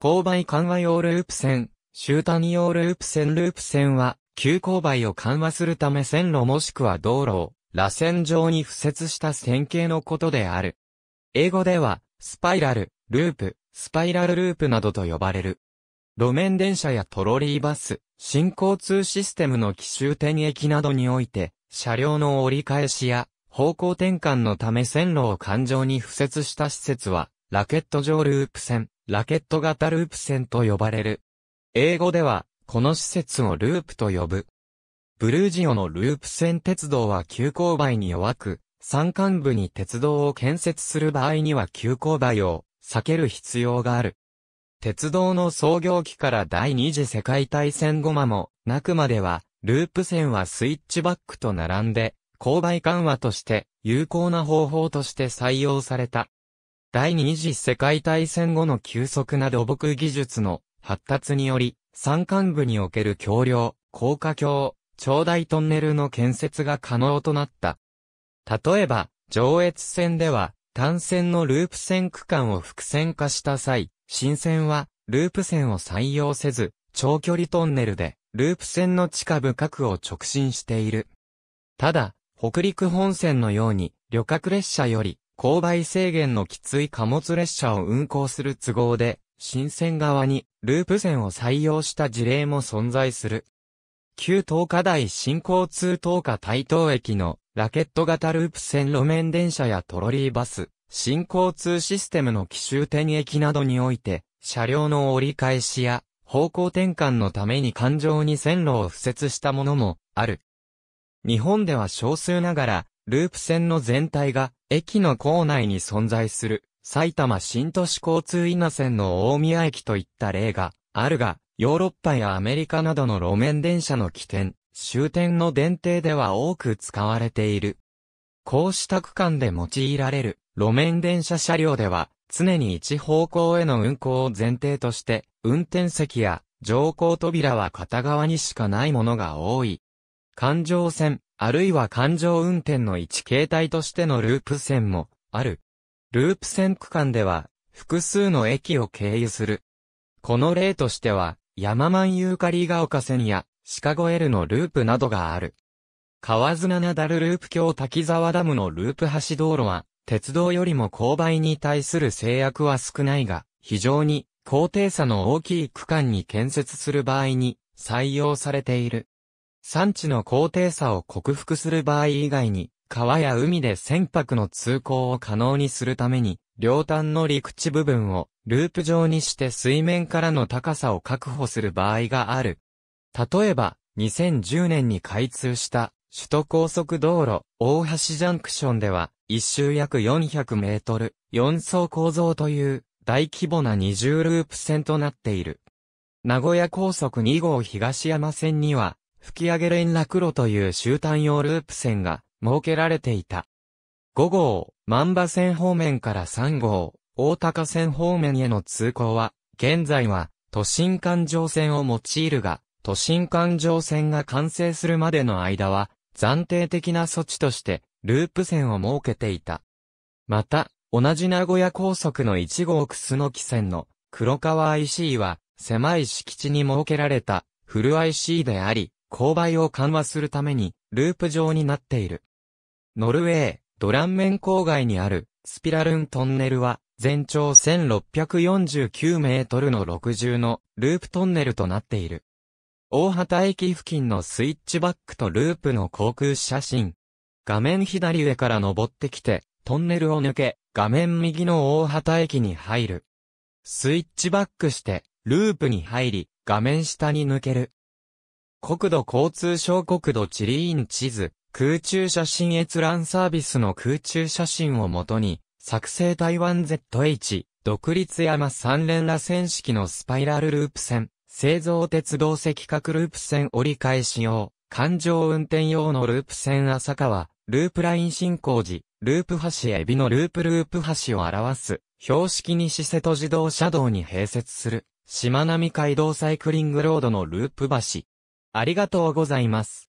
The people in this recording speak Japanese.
勾配緩和用ループ線、集単用ループ線ループ線は、急勾配を緩和するため線路もしくは道路を、螺旋状に付設した線形のことである。英語では、スパイラル、ループ、スパイラルループなどと呼ばれる。路面電車やトロリーバス、新交通システムの奇襲転駅などにおいて、車両の折り返しや、方向転換のため線路を環状に付設した施設は、ラケット状ループ線、ラケット型ループ線と呼ばれる。英語では、この施設をループと呼ぶ。ブルージオのループ線鉄道は急勾配に弱く、山間部に鉄道を建設する場合には急勾配を避ける必要がある。鉄道の創業期から第二次世界大戦後間もなくまでは、ループ線はスイッチバックと並んで、勾配緩和として有効な方法として採用された。第二次世界大戦後の急速な土木技術の発達により、山間部における橋梁、高架橋、長大トンネルの建設が可能となった。例えば、上越線では、単線のループ線区間を複線化した際、新線は、ループ線を採用せず、長距離トンネルで、ループ線の地下深くを直進している。ただ、北陸本線のように、旅客列車より、勾配制限のきつい貨物列車を運行する都合で、新線側にループ線を採用した事例も存在する。旧東華大新交通東華台東駅のラケット型ループ線路面電車やトロリーバス、新交通システムの奇襲転駅などにおいて、車両の折り返しや方向転換のために環状に線路を敷設したものもある。日本では少数ながら、ループ線の全体が駅の構内に存在する、埼玉新都市交通稲線の大宮駅といった例があるが、ヨーロッパやアメリカなどの路面電車の起点、終点の電停では多く使われている。こうした区間で用いられる路面電車車両では、常に一方向への運行を前提として、運転席や乗降扉は片側にしかないものが多い。環状線、あるいは環状運転の一形態としてのループ線もある。ループ線区間では複数の駅を経由する。この例としては、山満ユーカリが丘線やシカゴエルのループなどがある。川綱なダルループ橋滝沢ダムのループ橋道路は、鉄道よりも勾配に対する制約は少ないが、非常に高低差の大きい区間に建設する場合に採用されている。産地の高低差を克服する場合以外に、川や海で船舶の通行を可能にするために、両端の陸地部分をループ状にして水面からの高さを確保する場合がある。例えば、2010年に開通した首都高速道路大橋ジャンクションでは、一周約400メートル、4層構造という大規模な二重ループ線となっている。名古屋高速2号東山線には、吹上連絡路という終端用ループ線が設けられていた。5号、万場線方面から3号、大高線方面への通行は、現在は都心環状線を用いるが、都心環状線が完成するまでの間は、暫定的な措置として、ループ線を設けていた。また、同じ名古屋高速の1号の木線の黒川 IC は、狭い敷地に設けられた、フル IC であり、勾配を緩和するために、ループ状になっている。ノルウェー、ドランメン郊外にある、スピラルントンネルは、全長1649メートルの60のループトンネルとなっている。大畑駅付近のスイッチバックとループの航空写真。画面左上から登ってきて、トンネルを抜け、画面右の大畑駅に入る。スイッチバックして、ループに入り、画面下に抜ける。国土交通省国土地理院地図、空中写真閲覧サービスの空中写真をもとに、作成台湾 ZH、独立山三連螺旋式のスパイラルループ線、製造鉄道赤角ループ線折り返し用、環状運転用のループ線浅川、ループライン進行時、ループ橋エビのループループ橋を表す、標識に施設と自動車道に併設する、島並海道サイクリングロードのループ橋、ありがとうございます。